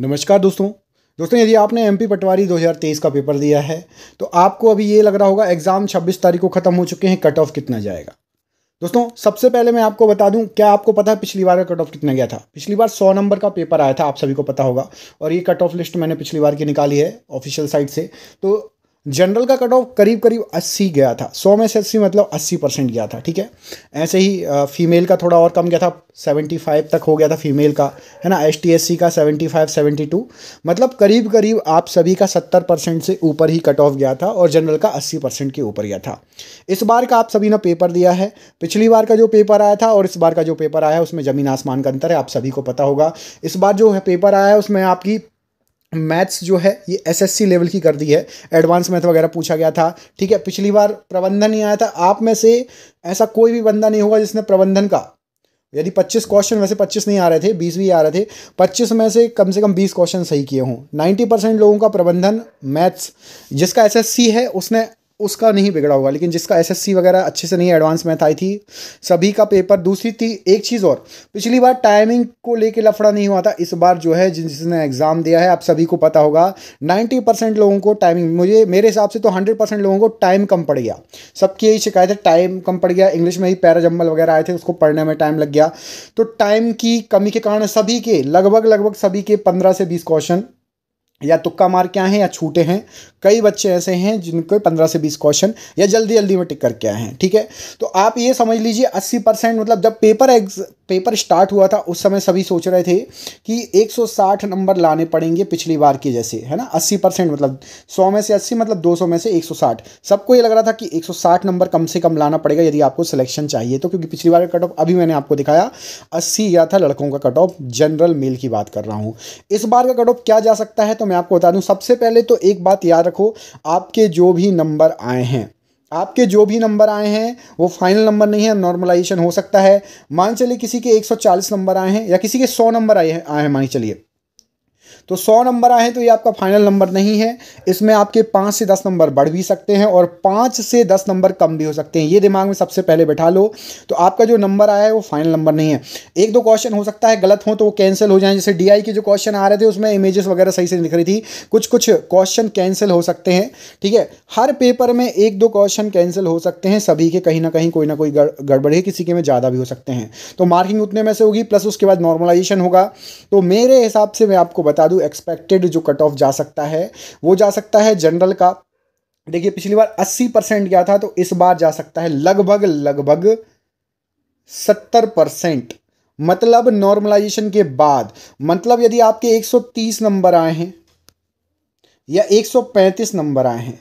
नमस्कार दोस्तों दोस्तों यदि आपने एमपी पटवारी 2023 का पेपर दिया है तो आपको अभी ये लग रहा होगा एग्ज़ाम 26 तारीख को ख़त्म हो चुके हैं कट ऑफ कितना जाएगा दोस्तों सबसे पहले मैं आपको बता दूं क्या आपको पता है पिछली बार का कट ऑफ कितना गया था पिछली बार 100 नंबर का पेपर आया था आप सभी को पता होगा और ये कट ऑफ लिस्ट मैंने पिछली बार की निकाली है ऑफिशियल साइट से तो जनरल का कट ऑफ करीब करीब 80 गया था 100 में से 80 मतलब 80 परसेंट गया था ठीक है ऐसे ही फीमेल का थोड़ा और कम गया था 75 तक हो गया था फीमेल का है ना एस टी का 75 72 मतलब करीब करीब आप सभी का 70 परसेंट से ऊपर ही कट ऑफ गया था और जनरल का 80 परसेंट के ऊपर गया था इस बार का आप सभी ने पेपर दिया है पिछली बार का जो पेपर आया था और इस बार का जो पेपर आया है उसमें ज़मीन आसमान का अंतर है आप सभी को पता होगा इस बार जो है पेपर आया है उसमें आपकी मैथ्स जो है ये एसएससी लेवल की कर दी है एडवांस मैथ वगैरह पूछा गया था ठीक है पिछली बार प्रबंधन नहीं आया था आप में से ऐसा कोई भी बंदा नहीं होगा जिसने प्रबंधन का यदि 25 क्वेश्चन वैसे 25 नहीं आ रहे थे 20 भी आ रहे थे 25 में से कम से कम 20 क्वेश्चन सही किए हों 90 परसेंट लोगों का प्रबंधन मैथ्स जिसका एसएससी है उसने उसका नहीं बिगड़ा होगा लेकिन जिसका एसएससी वगैरह अच्छे से नहीं एडवांस मैथ आई थी सभी का पेपर दूसरी थी एक चीज़ और पिछली बार टाइमिंग को लेके लफड़ा नहीं हुआ था इस बार जो है जिसने एग्ज़ाम दिया है आप सभी को पता होगा नाइन्टी परसेंट लोगों को टाइमिंग मुझे मेरे हिसाब से तो हंड्रेड परसेंट लोगों को टाइम कम पड़ गया सबकी यही शिकायत है टाइम कम पड़ गया इंग्लिश में ही पैराजम्बल वगैरह आए थे उसको पढ़ने में टाइम लग गया तो टाइम की कमी के कारण सभी के लगभग लगभग सभी के पंद्रह से बीस क्वेश्चन या तुक्का मार के आए हैं या छूटे हैं कई बच्चे ऐसे हैं जिनको पंद्रह से बीस क्वेश्चन या जल्दी जल्दी में टिक करके आए हैं ठीक है तो आप ये समझ लीजिए अस्सी परसेंट मतलब जब पेपर एग्ज पेपर स्टार्ट हुआ था उस समय सभी सोच रहे थे कि 160 नंबर लाने पड़ेंगे पिछली बार के जैसे है ना 80 परसेंट मतलब 100 में से 80 मतलब 200 में से 160 सबको ये लग रहा था कि 160 नंबर कम से कम लाना पड़ेगा यदि आपको सिलेक्शन चाहिए तो क्योंकि पिछली बार का कट ऑफ अभी मैंने आपको दिखाया अस्सी गया था लड़कों का कट ऑफ जनरल मेल की बात कर रहा हूँ इस बार का कट ऑफ क्या जा सकता है तो मैं आपको बता दूं सबसे पहले तो एक बात याद रखो आपके जो भी नंबर आए हैं आपके जो भी नंबर आए हैं वो फाइनल नंबर नहीं है नॉर्मलाइजेशन हो सकता है मान चलिए किसी के 140 नंबर आए हैं या किसी के 100 नंबर आए हैं आए हैं मान चलिए तो सौ नंबर आए हैं तो ये आपका फाइनल नंबर नहीं है इसमें आपके पाँच से दस नंबर बढ़ भी सकते हैं और पाँच से दस नंबर कम भी हो सकते हैं ये दिमाग में सबसे पहले बैठा लो तो आपका जो नंबर आया है वो फाइनल नंबर नहीं है एक दो क्वेश्चन हो सकता है गलत हो तो वो कैंसिल हो जाए जैसे डी के जो क्वेश्चन आ रहे थे उसमें इमेजेस वगैरह सही से दिख रही थी कुछ कुछ क्वेश्चन कैंसिल हो सकते हैं ठीक है हर पेपर में एक दो क्वेश्चन कैंसिल हो सकते हैं सभी के कहीं ना कहीं कोई ना कोई गड़बड़ है किसी के में ज़्यादा भी हो सकते हैं तो मार्किंग उतने में से होगी प्लस उसके बाद नॉर्मलाइजेशन होगा तो मेरे हिसाब से मैं आपको बता दूँ बाद एक्सपेक्टेड जो कट ऑफ जा सकता है वो जा सकता है जनरल का देखिए पिछली बार 80 परसेंट गया था तो इस बार जा सकता है लगभग लगभग 70 परसेंट मतलब नॉर्मलाइजेशन के बाद मतलब यदि आपके 130 नंबर आए हैं या 135 नंबर आए हैं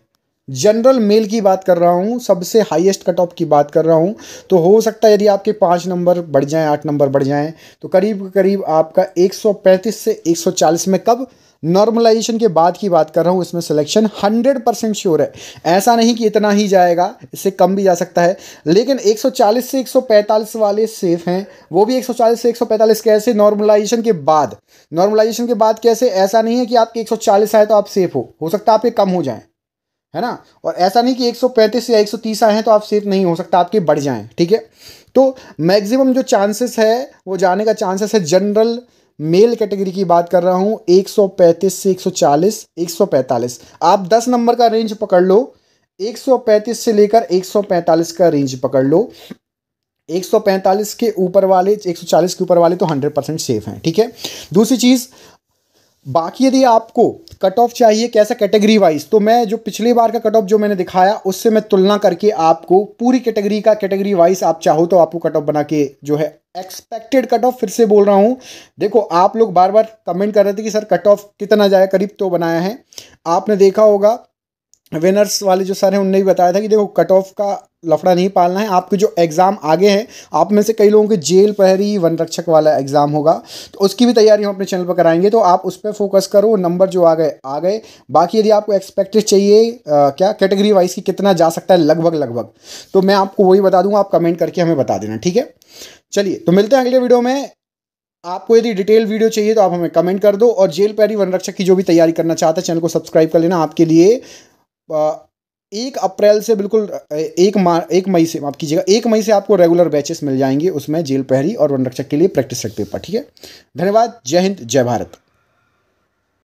जनरल मेल की बात कर रहा हूँ सबसे हाईएस्ट कट ऑफ की बात कर रहा हूँ तो हो सकता है यदि आपके पाँच नंबर बढ़ जाएँ आठ नंबर बढ़ जाएँ तो करीब करीब आपका 135 से 140 में कब नॉर्मलाइजेशन के बाद की बात कर रहा हूँ इसमें सिलेक्शन 100 परसेंट श्योर है ऐसा नहीं कि इतना ही जाएगा इससे कम भी जा सकता है लेकिन 140 से 145 वाले सेफ हैं वो भी 140 से 145 कैसे नॉर्मलाइजेशन के बाद नॉर्मलाइजेशन के बाद कैसे ऐसा नहीं है कि आपके 140 आए तो आप सेफ हो हो सकता है आपके कम हो जाएं है ना और ऐसा नहीं कि 135 या 130 आए हैं तो आप सेफ नहीं हो सकता आपके बढ़ जाएं ठीक है तो मैक्सिमम जो चांसेस है वो जाने का चांसेस है जनरल मेल कैटेगरी की बात कर रहा हूँ 135 से 140 145 आप 10 नंबर का रेंज पकड़ लो 135 से लेकर 145 का रेंज पकड़ लो 145 के ऊपर वाले 140 के ऊपर वाले तो 100 परसेंट सेफ हैं ठीक है दूसरी चीज़ बाकी यदि आपको कट ऑफ चाहिए कैसा कैटेगरी वाइज तो मैं जो पिछली बार का कट ऑफ जो मैंने दिखाया उससे मैं तुलना करके आपको पूरी कैटेगरी का कैटेगरी वाइज आप चाहो तो आपको कट ऑफ बना के जो है एक्सपेक्टेड कट ऑफ फिर से बोल रहा हूँ देखो आप लोग बार बार कमेंट कर रहे थे कि सर कट ऑफ कितना जाए करीब तो बनाया है आपने देखा होगा विनर्स वाले जो सर हैं उनने भी बताया था कि देखो कट ऑफ का लफड़ा नहीं पालना है आपके जो एग्ज़ाम आगे हैं आप में से कई लोगों के जेल प्रहरी वन रक्षक वाला एग्ज़ाम होगा तो उसकी भी तैयारी हम अपने चैनल पर कराएंगे तो आप उस पर फोकस करो नंबर जो आ गए आ गए बाकी यदि आपको एक्सपेक्टेड चाहिए आ, क्या कैटेगरी वाइज की कितना जा सकता है लगभग लगभग तो मैं आपको वही बता दूंगा आप कमेंट करके हमें बता देना ठीक है चलिए तो मिलते हैं अगले वीडियो में आपको यदि डिटेल वीडियो चाहिए तो आप हमें कमेंट कर दो और जेल पैरी वन रक्षक की जो भी तैयारी करना चाहते हैं चैनल को सब्सक्राइब कर लेना आपके लिए एक अप्रैल से बिल्कुल एक मार एक मई से माफ कीजिएगा एक मई से आपको रेगुलर बैचेस मिल जाएंगे उसमें जेल प्रहरी और वन रक्षक के लिए प्रैक्टिस रखते पर ठीक है धन्यवाद जय हिंद जय भारत